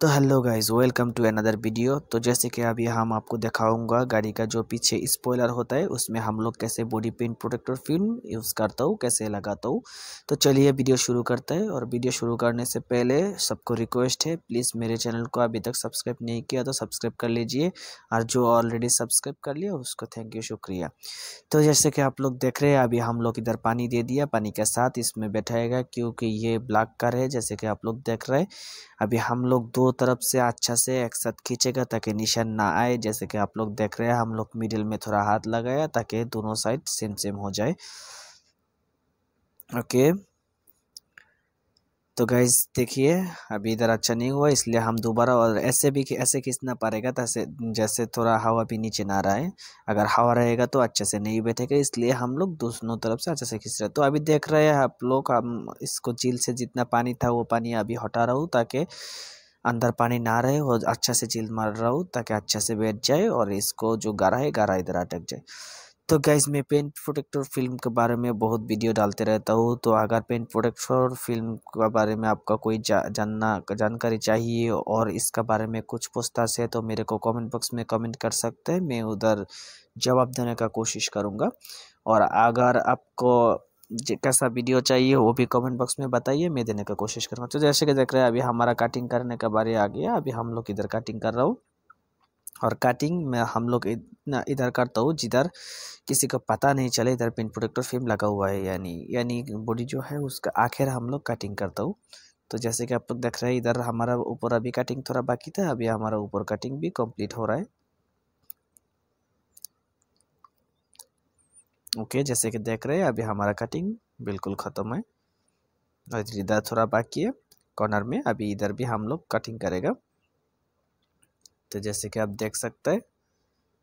तो hello guys welcome to another video तो जैसे कि अभी हम आपको दिखाऊंगा गाड़ी का जो पीछे स्पॉइलर होता है उसमें हम लोग कैसे body paint protector film use करता हूँ कैसे लगाता हूँ तो चलिए वीडियो शुरू करते हैं और वीडियो शुरू करने से पहले सबको रिक्वेस्ट है प्लीज़ मेरे चैनल को अभी तक सब्सक्राइब नहीं किया तो सब्सक्राइब कर लीजिए और जो ऑलरेडी सब्सक्राइब कर लिया उसको थैंक यू शुक्रिया तो जैसे कि आप लोग देख रहे हैं अभी हम लोग इधर पानी दे दिया पानी के साथ इसमें बैठाएगा क्योंकि ये ब्लैक कर है जैसे कि आप लोग देख रहे हैं अभी हम लोग दो दोनों तरफ से अच्छा से एक साथ खींचेगा ताकि निशान ना आए जैसे कि आप लोग देख रहे हैं हम लोग मिडिल में थोड़ा हाथ लगाया ताकि दोनों साइड सेम सेम हो जाए ओके तो गैस देखिए अभी इधर अच्छा नहीं हुआ इसलिए हम दोबारा और ऐसे भी ऐसे खींचना पड़ेगा ताकि जैसे थोड़ा हवा भी नीचे ना रहा है अगर हवा रहेगा तो अच्छे से नहीं बैठेगा इसलिए हम लोग दोनों तरफ से अच्छे से खींच रहे तो अभी देख रहे हैं आप लोग हम इसको झील से जितना पानी था वो पानी अभी हटा रहा हूँ ताकि अंदर पानी ना रहे और अच्छा से चील मार रहा हूँ ताकि अच्छा से बैठ जाए और इसको जो गारा है गारा इधर अटक जाए तो गैस मैं पेंट प्रोटेक्टर फिल्म के बारे में बहुत वीडियो डालते रहता हूँ तो अगर पेंट प्रोटेक्टर फिल्म के बारे में आपका कोई जा, जानना जानकारी चाहिए और इसका बारे में कुछ पूछताछ है तो मेरे को कमेंट बॉक्स में कमेंट कर सकते हैं मैं उधर जवाब देने का कोशिश करूँगा और अगर आपको कैसा वीडियो चाहिए वो भी कमेंट बॉक्स में बताइए मैं देने का कोशिश करूँगा तो जैसे कि देख रहे हैं अभी हमारा कटिंग करने का बारे आ गया अभी हम लोग इधर कटिंग कर रहा हूँ और कटिंग में हम लोग इधर करता हूँ जिधर किसी को पता नहीं चले इधर पिन प्रोटेक्टर फिल्म लगा हुआ है यानी यानी बॉडी जो है उसका आखिर हम लोग कटिंग करता हूँ तो जैसे कि आप लोग देख रहे हैं इधर हमारा ऊपर अभी कटिंग थोड़ा बाकी था अभी हमारा ऊपर कटिंग भी कंप्लीट हो रहा है ओके जैसे कि देख रहे हैं अभी हमारा कटिंग बिल्कुल ख़त्म है और इधर थोड़ा बाकी है कॉर्नर में अभी इधर भी हम लोग कटिंग करेगा तो जैसे कि आप देख सकते हैं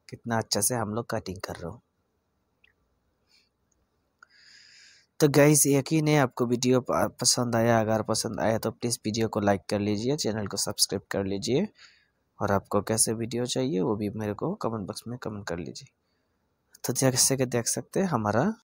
कितना अच्छा से हम लोग कटिंग कर रहे हो तो गाइस यकीन है आपको वीडियो पसंद आया अगर पसंद आया तो प्लीज़ वीडियो को लाइक कर लीजिए चैनल को सब्सक्राइब कर लीजिए और आपको कैसे वीडियो चाहिए वो भी मेरे को कमेंट बॉक्स में कमेंट कर लीजिए तो जैसे कि देख सकते हैं हमारा